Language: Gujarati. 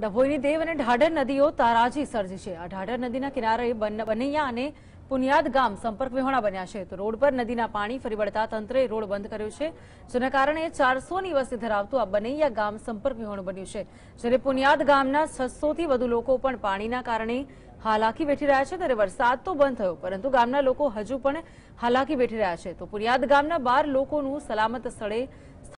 ડભોઈની દેવ અને ઢાઢર નદીઓ તારાજી સર્જી છે આ ઢાઢર નદીના કિનારે બનૈયા અને પુનિયાદ ગામ સંપર્ક વિહોણા બન્યા છે તો રોડ પર નદીના પાણી ફરી વળતા તંત્રે રોડ બંધ કર્યો છે જેના કારણે ચારસોની વસ્તી ધરાવતું આ બનૈયા ગામ સંપર્ક વિહોણ બન્યું છે જ્યારે પુનિયાદ ગામના છસોથી વધુ લોકો પણ પાણીના કારણે હાલાકી બેઠી રહ્યા છે ત્યારે વરસાદ તો બંધ થયો પરંતુ ગામના લોકો હજુ પણ હાલાકી વેઠી રહ્યા છે તો પુનિયાદ ગામના બાર લોકોનું સલામત સ્થળે